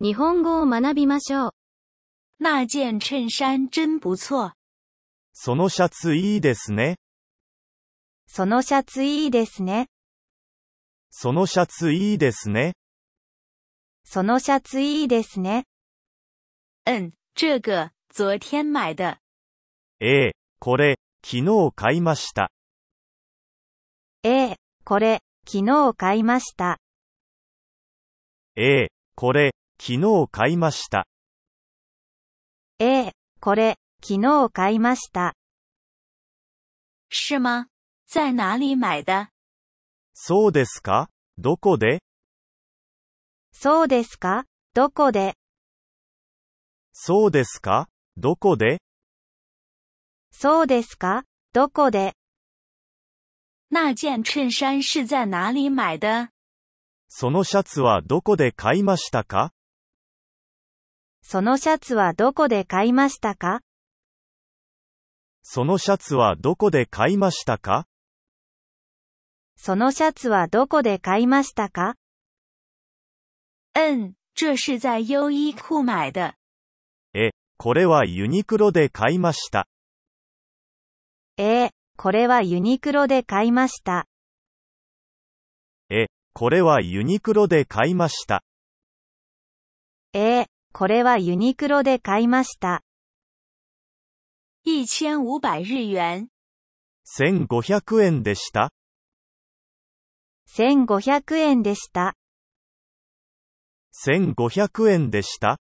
日本語を学びましょう。那件衬衫真不错。そのシャツいいですね。そのシャツいいですね。そのシャツいいですね。そのシャツいいですね。うん、这个、昨天买的。ええ、これ、昨日買いました。ええ、これ、昨日買いました。ええ、これ、昨日買いました。ええ、これ、昨日買いました。是吗在哪里买的そうですかどこでそうですかどこでそうですかどこでそうですかどこで那件衬衫是在哪里买的そのシャツはどこで買いましたかそのシャツはどこで買いましたかそのシャツはどこで買いましたかそのシャツはどこで買いましたかうん、这是在优衣庫买的。え、これはユニクロで買いました。えこれはユニクロで買いました。え、これはユニクロで買いました。えー、これはユニクロで買いました。1500日元。1500円でした1500円でした1500円でした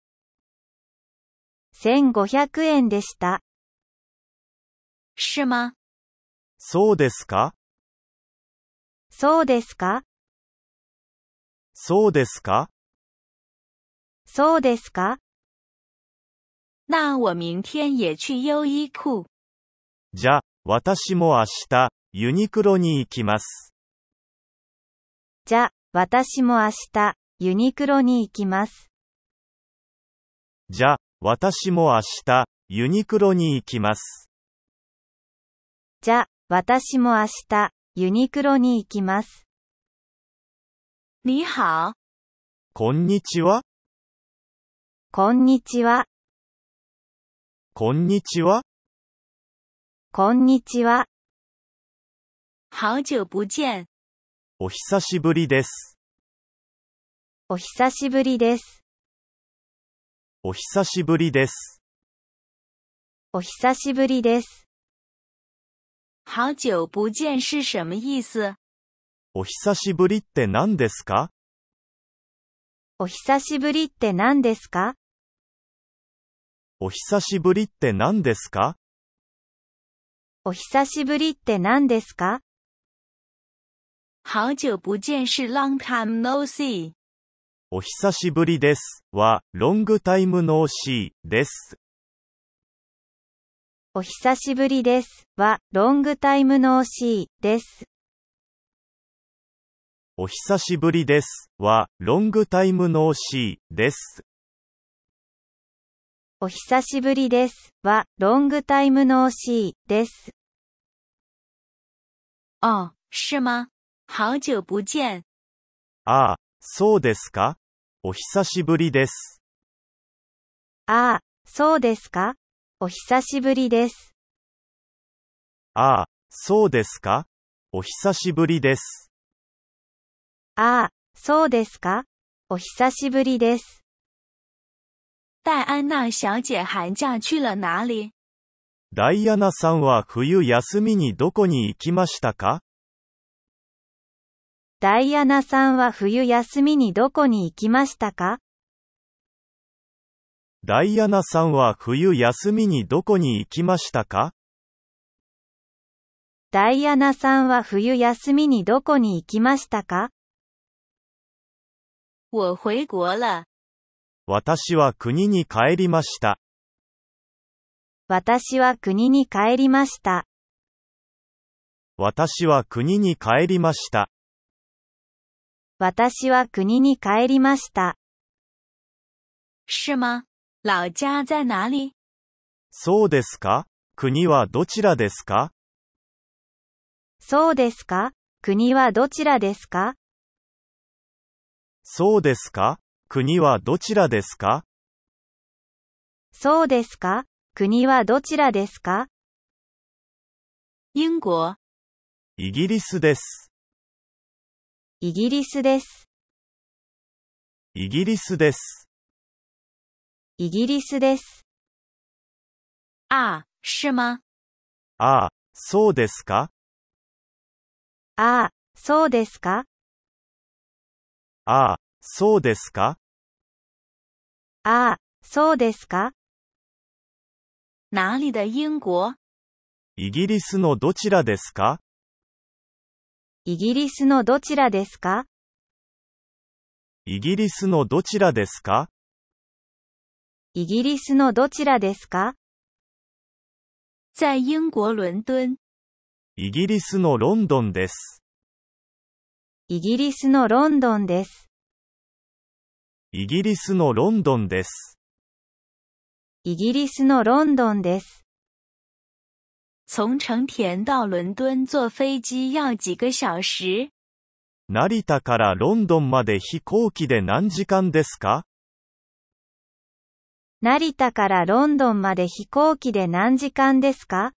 1500円でした是吗そうですかそうですかそうですかそうですか那我明天也去优衣库。じゃ、私も明日、ユニクロに行きます。じゃ、私も明日、ユニクロに行きます。じゃ、私も明日、ユニクロに行きます。じゃ、私も明日、ユニクロに行きます。你好。こんにちは。こんにちは。こんにちは。こんにちは。好久不见。お久しぶりです。お久しぶりです。お久しぶりです。お久しぶりです。好久不见是什么意思お久しぶりって何ですかお久しぶりって何ですかお久しぶりって何ですかお久しぶりって何ですか好久不是 long time no see。お久しぶりですは、ロングタイムノシーです。お久しぶりですは、ロングタイムノーシーです。お久しぶりですは、ロングタイムノーシーです。お久しぶりですは、ロングタイムノーシーです。あ、是吗好久不见。ああ、そうですかお久しぶりです。ああ、そうですかお久しぶりです。ああ、そうですかお久しぶりです。ああ、そうですかお久しぶりです。戴安娜小姐寒假去了哪里ダイアナさんは冬休みにどこに行きましたかダイアナさんは冬休みにどこに行きましたかダイアナさんは冬休みにどこに行きましたかダイアナさんは冬休みにどこに行きましたか我回国了。私は国に帰りました。私は国に帰りました。私は国に帰りました。私は国に帰りました。是吗老家在哪里そうですか国はどちらですかそうですか国はどちらですかそうですか国はどちらですかそうですか国はどちらですか英国。イギリスです。イギリスです。イギリスです。イギリスです。あ、あ、是吗あ、あ、そうですかあ、あ、そうですかあ、そうですかああ、そうですか哪里的英国イギリスのどちらですかイギリスのどちらですかイギリスのどちらですかイギリスのどちらですか在英国伦敦。イギリスのロンドンです。イギリスのロンドンです。イギリスのロンドンです。イギリスのロンドンです。从成田到伦敦坐飞机要几个小时成田からロンドンまで飛行機で何時間ですか成田からロンドンまで飛行機で何時間ですか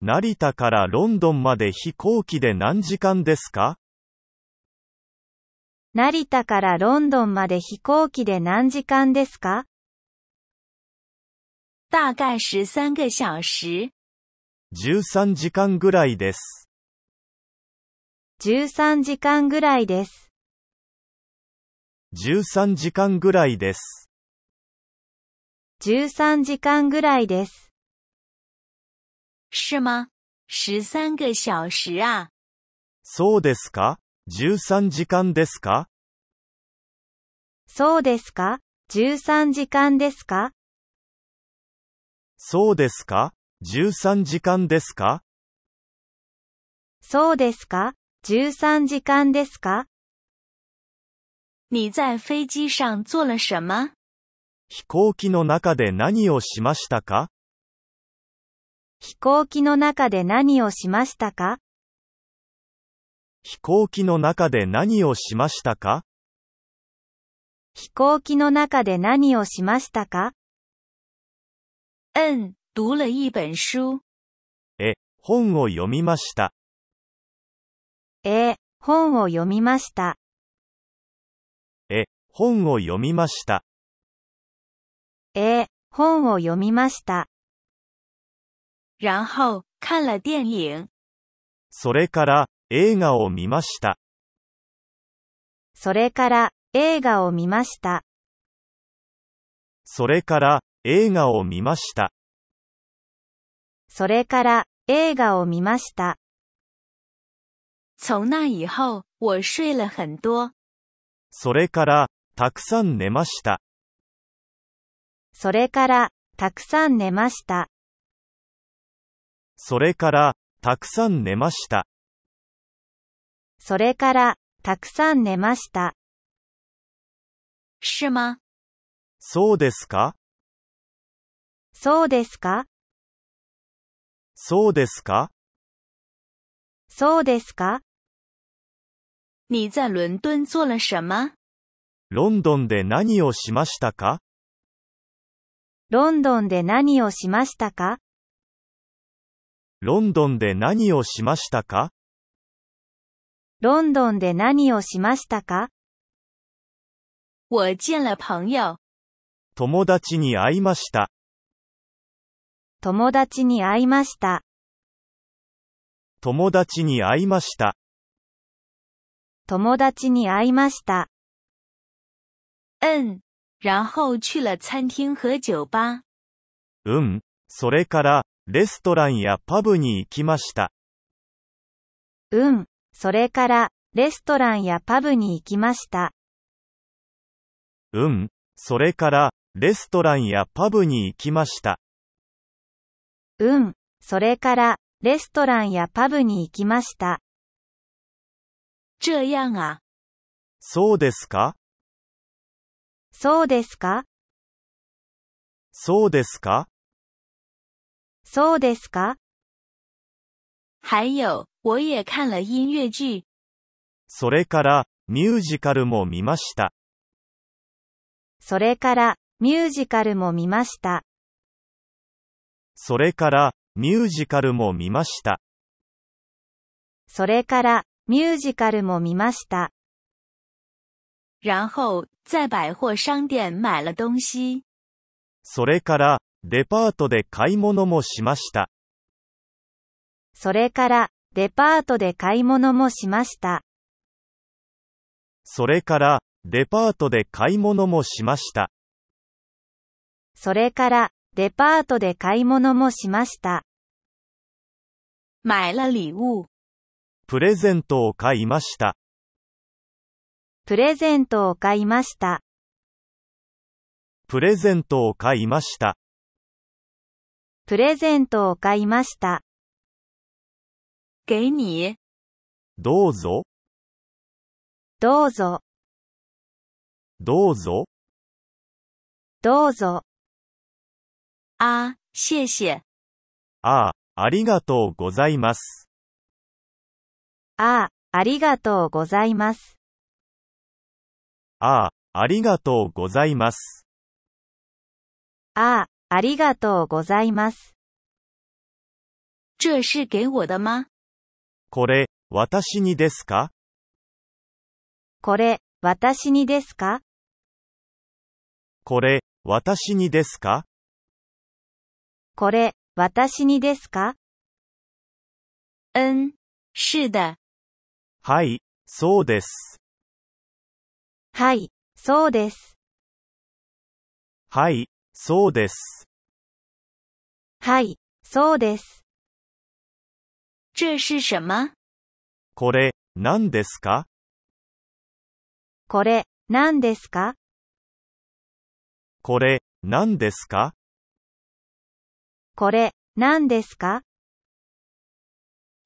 成田からロンドンまで飛行機で何時間ですか成田からロンドンまで飛行機で何時間ですか大概13个小时。13時間ぐらいです。13時間ぐらいです。13時間ぐらいです。13時間ぐらいです。是吗 ?13 个小时啊。そうですか13時間ですかそうですか ?13 時間ですかそうですか ?13 時間ですかそうですか ?13 時間ですか你在飞机上做了什么飛行機の中で何をしましたか飛行機の中で何をしましたか飛行機の中で何をしましたか飛行機の中で何をしましたか嗯、读了一本书。え、本を読みました。え、本を読みました。え、本を読みました。え、本を読みました。然后、看了電影。それから、映画を見ました。それから映画を見ました。それから映画を見ました。それから映画を見ました。从那以后，我睡了很多。それから、たくさん寝ました。それから、たくさん寝ました。それから、たくさん寝ました。それから、たくさん寝ました。是吗そうですかそうですかそうですかそうですか你在伦敦做了什么ロンドンで何をしましたかロンドンで何をしましたかロンドンで何をしましたかロンドンで何をしましたか我见了朋友。友達に会いました。友達に会いました。友達に会いました。友達に会いました。うん。然后去了餐厅和酒吧。うん。それから、レストランやパブに行きました。うん。それから、レストランやパブに行きました。うん、それから、レストランやパブに行きました。うん、それから、レストランやパブに行きました。这样啊。そうですかそうですかそうですかそうですか还有、我也看了音乐剧。それから、ミュージカルも見ました。それから、ミュージカルも見ました。それから、ミュージカルも見ました。それから、ミュージカルも見ました。然后、在百货商店买了东西。それから、デパートで買い物もしました。それからデパートで買い物もしました。それからデパートで買い物もしました。それからデパートで買い物もしました。了礼物。プレゼントを買いました。プレゼントを買いました。プレゼントを買いました。プレゼントを買いました。给你。どうぞ。どうぞ。どうぞ。どうぞ。あ、谢谢。ああ、ありがとうございます。ああ、りがとうございます。ああ、りがとうございます。ああ、ありがとうございます。这是给我的吗これ、私にですかこれ、私にですかこれ、私にですかこれ、私にですかうん、是的。はい、そうです。はい、そうです。はい、そうです。はい、そうです。这是什么これ、何ですかこれ、何ですかこれ、何ですかこれ、何ですか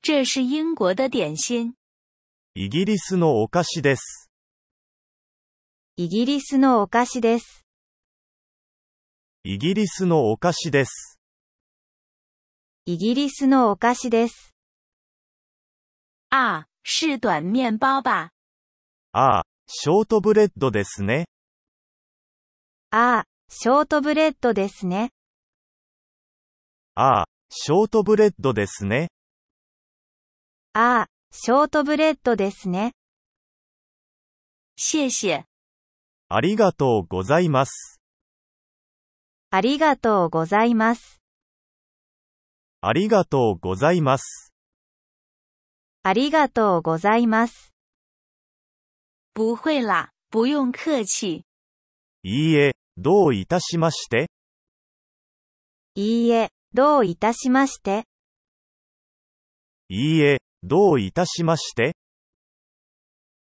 这是英国的点心。イギリスのお菓子です。イギリスのお菓子です。イギリスのお菓子です。イギリスのお菓子です。あ、是短面包吧。ああ、ショートブレッドですね。ああ、ショートブレッドですね。ああ、ショートブレッドですね。ああ、ショートブレッドですね。谢谢。ありがとうございます。ありがとうございます。ありがとうございます。ありがとうございます。不会啦、不用客气。いいえ、どういたしまして。いいえ、どういたしまして。いいえ、どういたしまして。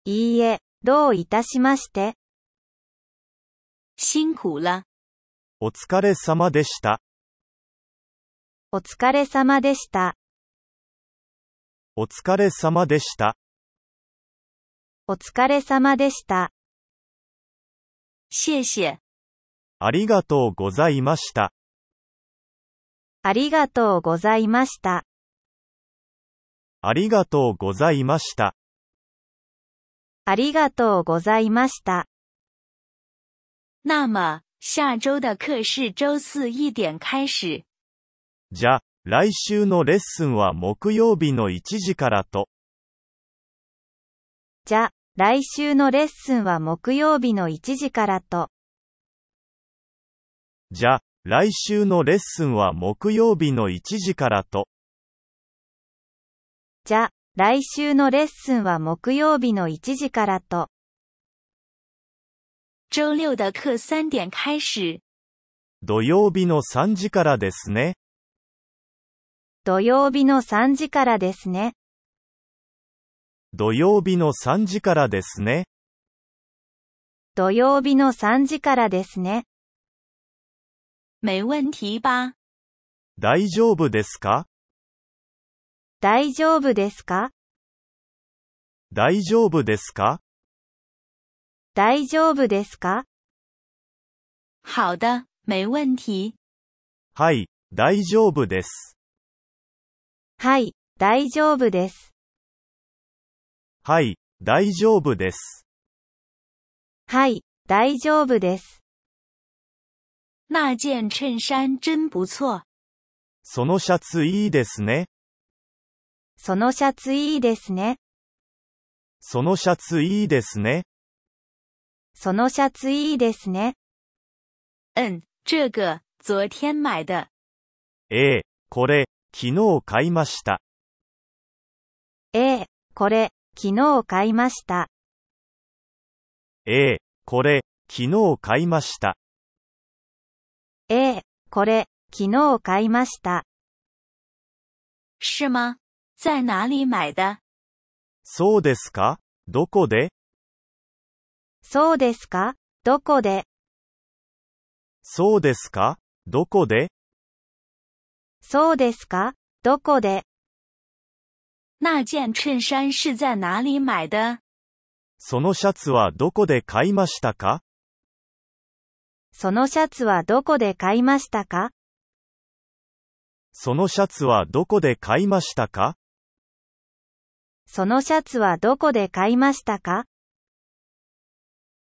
いいえ、どういたしまして。辛苦了。お疲れ様でした。お疲れ様でした。お疲れ様でした。お疲れ様でした。谢谢。ありがとうございました。ありがとうございました。ありがとうございました。ありがとうございました。那么、下周的课是周四一点开始。じゃ、来週のレッスンは木曜日の1時からと。じゃ、来週のレッスンは木曜日の1時からと。じゃ、来週のレッスンは木曜日の1時からと。じゃ、来週のレッスンは木曜日の1時からと。周六的课3点開始。土曜日の3時からですね。土曜日の3時からですね。土曜日の3時からですね。土曜日の3時からですね。没问题吧大丈夫ですか大丈夫ですか大丈夫ですか大丈夫ですか好的、没问题。はい、大丈夫です。はい、大丈夫です。はい、大丈夫です。はい、大丈夫です。那件衬衫真不错。そのシャツいいですね。そのシャツいいですね。そのシャツいいですね。そのシャツいいですね。うん、这个、昨天买的。ええ、これ、昨日買いました。ええ、これ、昨日買いました。ええ、これ、昨日買いました。ええ、これ、昨日買いました。是吗在哪里买的そうですかどこでそうですかどこでそうですかどこでそうですかどこで那件衬衫是在哪里买的そのシャツはどこで買いましたかそのシャツはどこで買いましたかそのシャツはどこで買いましたかそのシャツはどこで買いましたか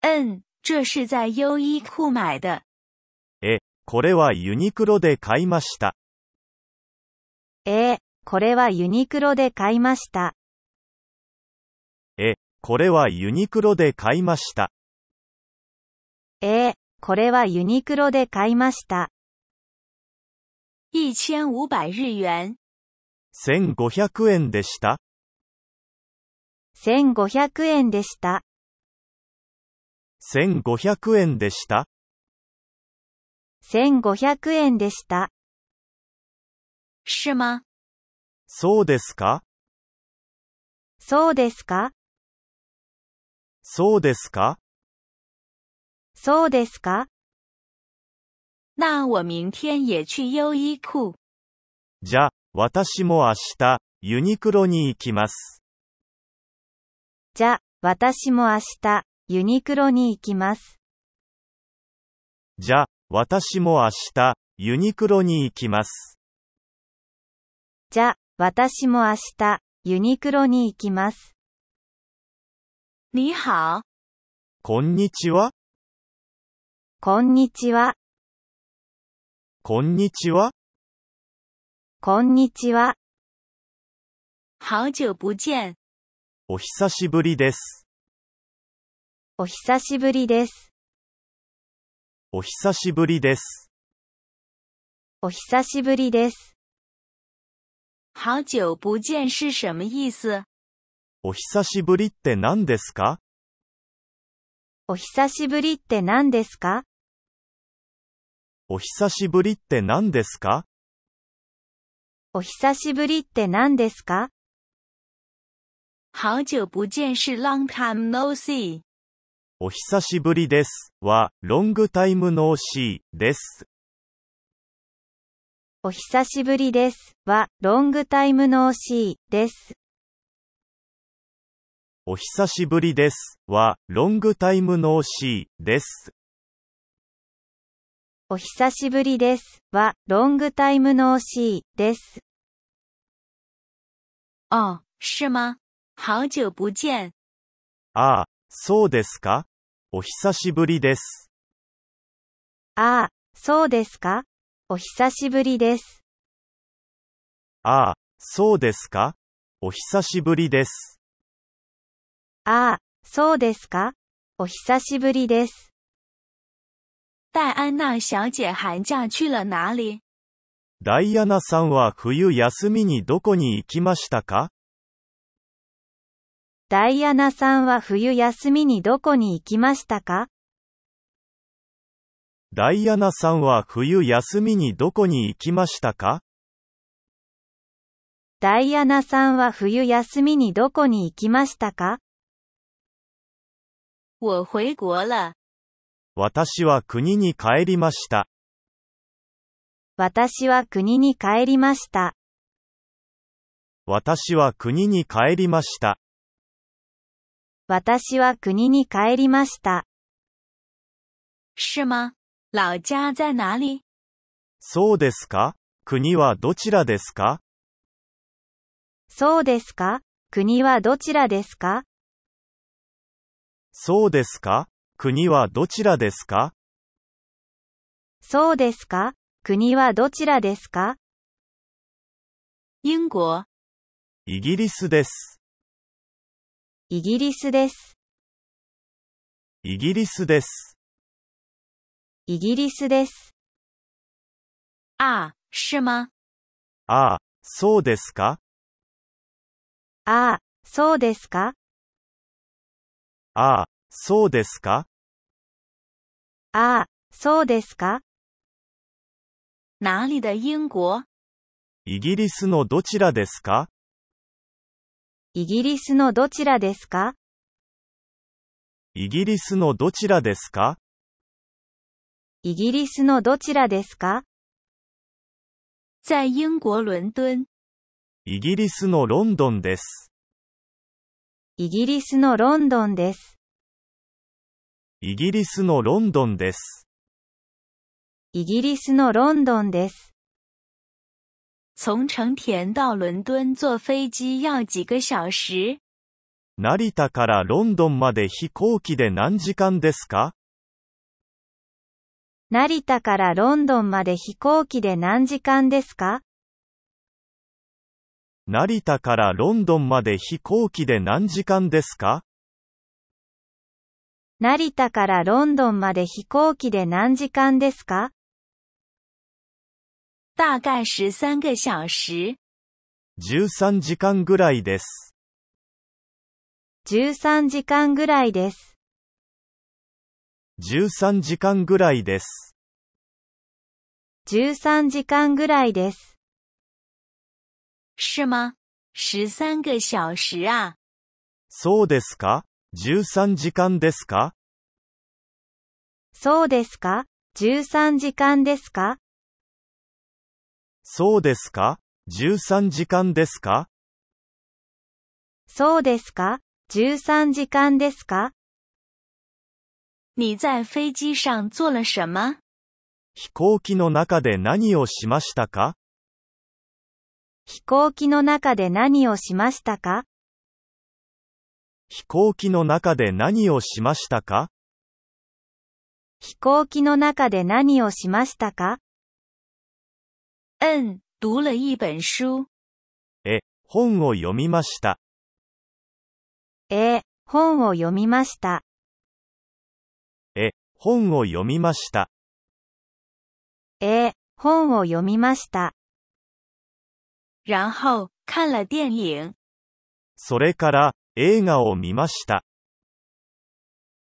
うん、这是在优衣庫买的。え、これはユニクロで買いました。えー、これはユニクロで買いました。え、これはユニクロで買いました。えー、これはユニクロで買いました。1500日元。1500円でした。1500円でした。1500円でした。1500円でした。是吗そうですかそうですかそうですかそうですか那我明天也去优衣库。じゃ、私も明日、ユニクロに行きます。じゃ、私も明日、ユニクロに行きます。じゃ、私も明日、ユニクロに行きます。じゃ、私も明日、ユニクロに行きます。你好。こんにちは。こんにちは。こんにちは。こんにちは。好久不见。お久しぶりです。お久しぶりです。お久しぶりです。お久しぶりです。好久不见是什么意思お久しぶりって何ですかお久しぶりって何ですかお久しぶりって何ですかお久しぶりって何ですか好久不见是 long time no see。お久しぶりですは、ロングタイムの C です。お久しぶりです。は、ロングタイムのーシーです。お久しぶりです。は、ロングタイムのーシーです。お久しぶりです。は、ロングタイムのーシーです。あ、是吗好久不见。ああ、そうですかお久しぶりです。ああ、そうですかお久しぶりです。ああ、そうですかお久しぶりです。ああ、そうですかお久しぶりです。戴安娜小姐寒假去了哪里ダイアナさんは冬休みにどこに行きましたかダイアナさんは冬休みにどこに行きましたかダイアナさんは冬休みにどこに行きましたかダイアナさんは冬休みにどこに行きましたか我回国了。私は国に帰りました。私は国に帰りました。私は国に帰りました。私は国に帰りました。是吗老家在哪里そうですか国はどちらですかそうですか国はどちらですかそうですか国はどちらですかそうですか国はどちらですか英国。イギリスです。イギリスです。イギリスです。イギリスです。あ、是吗ああ、そうですかああ、そうですかああ、そうですかああ、そうですか哪里的英国イギリスのどちらですかイギリスのどちらですかイギリスのどちらですかイギリスのどちらですか在英国伦敦。イギリスのロンドンです。イギリスのロンドンです。イギリスのロンドンです。イギリスのロンドンです。从成田到伦敦坐飞机要几个小时成田からロンドンまで飛行機で何時間ですか成田からロンドンまで飛行機で何時間ですか成田からロンドンまで飛行機で何時間ですか成田からロンドンまで飛行機で何時間ですか大概13个小时。13時間ぐらいです。13時間ぐらいです。13時間ぐらいです。13時間ぐらいです。是吗13个小时啊。そうですか ?13 時間ですかそうですか ?13 時間ですかそうですか ?13 時間ですかそうですか ?13 時間ですか你在飞机上做了什么飛行機の中で何をしましたか飛行機の中で何をしましたか飛行機の中で何をしましたか飛行機の中で何をしましたか嗯、读了一本书。え、本を読みました。え、本を読みました。本を読みました。えー、本を読みました。然后、看了电影。それから、映画を見ました。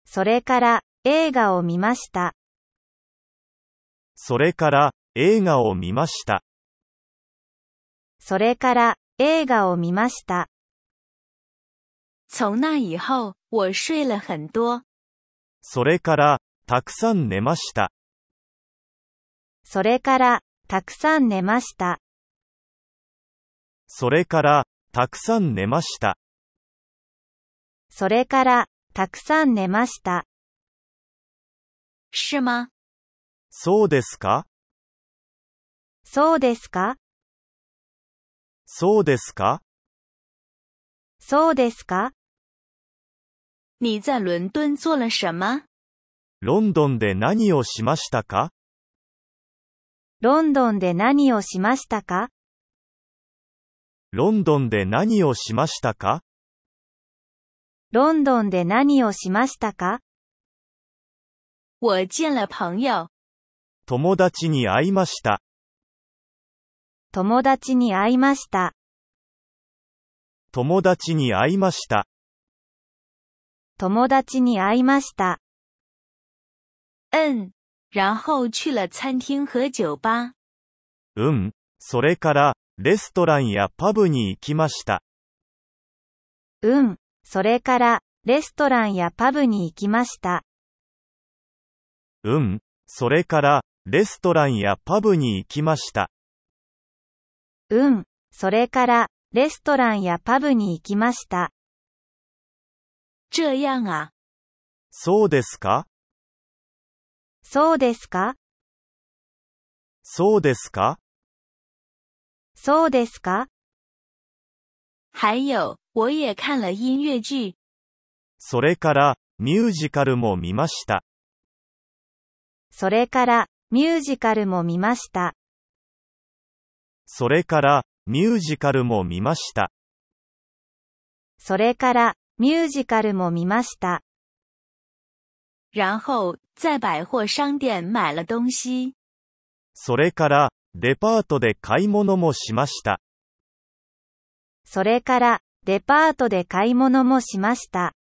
それから、映画を見ました。それから、映画を見ました。それから、映画を見ました。从那以后、我睡了很多。それから、たくさん寝ました。それから、たくさん寝ました。それから、たくさん寝ました。それから、たくさん寝ました。是吗そうですかそうですかそうですかそうですか你在伦敦做了什么ロンドンで何をしましたかロンドンで何をしましたかロンドンで何をしましたかロンドンで何をしましたか我见了朋友。友達に会いました。友達に会いました。友達に会いました。友達に会いました。嗯，然后去了餐厅和酒吧。うん、それからレストランやパブに行きました。うん、それからレストランやパブに行きました。うん、それからレストランやパブに行きました。うん、それからレストランやパブに行きました。这样啊。そうですかそうですかそうですかそうですか还有、我也看了音乐剧。それから、ミュージカルも見ました。それから、ミュージカルも見ました。それから、ミュージカルも見ました。それから、ミュージカルも見ました。然后、在百货商店买了东西。それから、デパートで買い物もしました。それから、デパートで買い物もしました。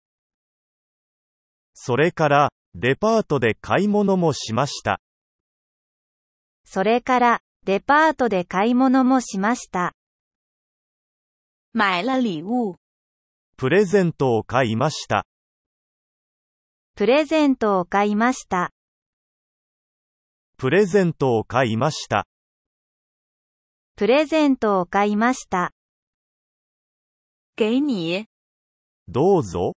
それから、デパートで買い物もしました。それから、デパートで買い物もしました。買了礼物。プレゼントを買いました。プレゼントを買いました。プレゼントを買いました。プレゼントを買いました。给你。どうぞ。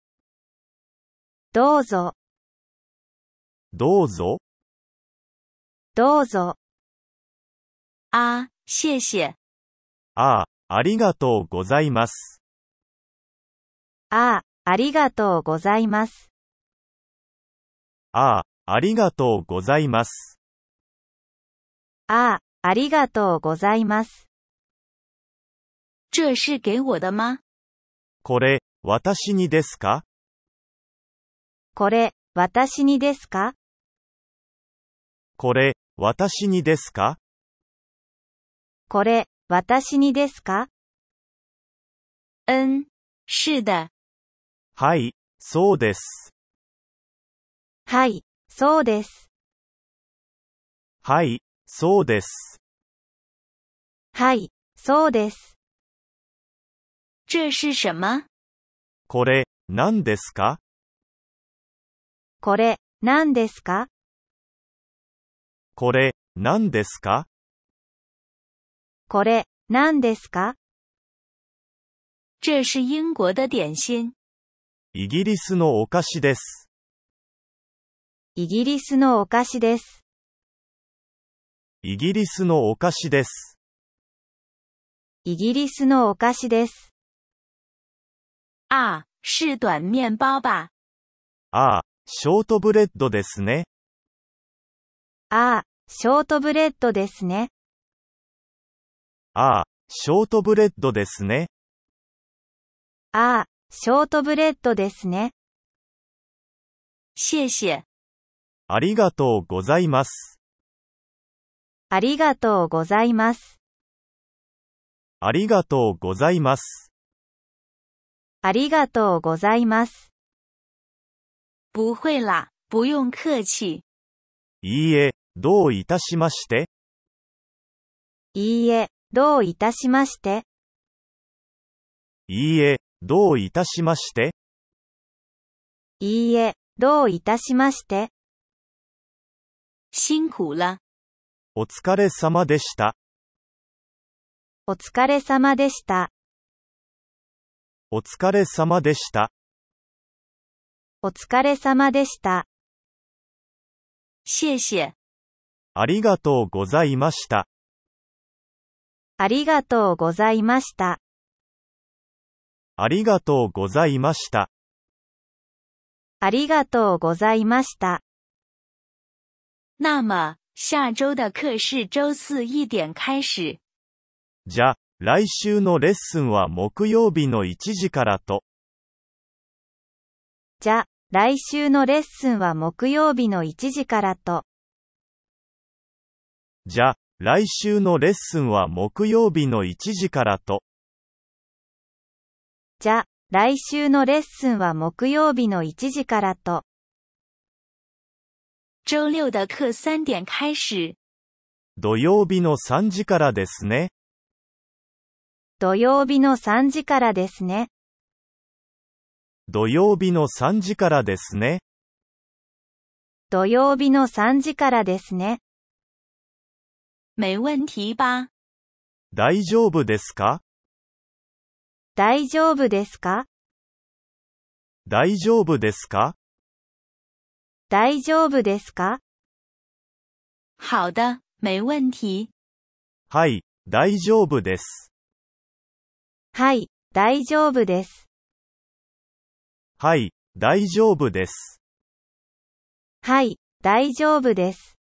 どうぞ。どうぞ。どうぞ。あ、谢谢。あ、ありがとうございます。あ、ありがとうございます。ああ、ありがとうございます。ああ、ありがとうございます。这是给我的吗これ、私にですかこれ、私にですかこれ、私にですかこれ、私にですかうん、是的。はい、そうです。はい、そうです。はい、そうです。はい、そうです。这是什么これ、何ですかこれ、何ですかこれ、何ですかこれ、何ですか这是英国的点心。イギリスのお菓子です。イギリスのお菓子です。イギリスのお菓子です。イギリスのお菓子です。あ、あ、是短面包吧。あ、あ、ショートブレッドですね。あ、あ、ショートブレッドですね。あ、ショートブレッドですね。あ、ショートブレッドですね。谢谢。ありがとうございます。ありがとうございます。ありがとうございます。ありがとうございます。不会啦、不用客气。いいえ、どういたしましていいえ、どういたしましていいえ、どういたしましていいえ、どういたしまして辛苦了。お疲れ様でした。お疲れ様でした。お疲れ様でした。お疲れ様でした。谢谢。ありがとうございました。ありがとうございました。ありがとうございました。ありがとうございました。那么下周的课是周四一点开始。じゃ来週のレッスンは木曜日の1時からと。じゃ来週のレッスンは木曜日の1時からと。じゃ来週のレッスンは木曜日の1時からと。じゃ来週のレッスンは木曜日の1時からと。周六的课三点开始。土曜日の3時からですね。土曜日の3時からですね。土曜日の3時からですね。土曜日の3時からですね。没问题吧大丈夫ですか大丈夫ですか大丈夫ですか大丈夫ですか好的、没问题。はい、大丈夫です。はい、大丈夫です。はい、大丈夫です。はい、大丈夫です。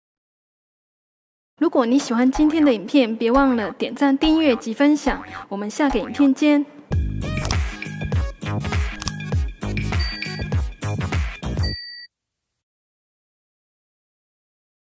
如果你喜欢今天的影片，别忘了点赞、订阅及分享。我们下个影片见。